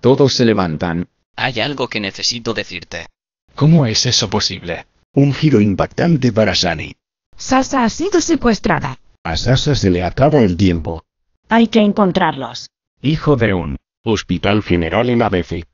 Todos se levantan. Hay algo que necesito decirte. ¿Cómo es eso posible? Un giro impactante para Sani. Sasa ha sido secuestrada. A Sasa se le acaba el tiempo. Hay que encontrarlos. Hijo de un hospital general en ABC.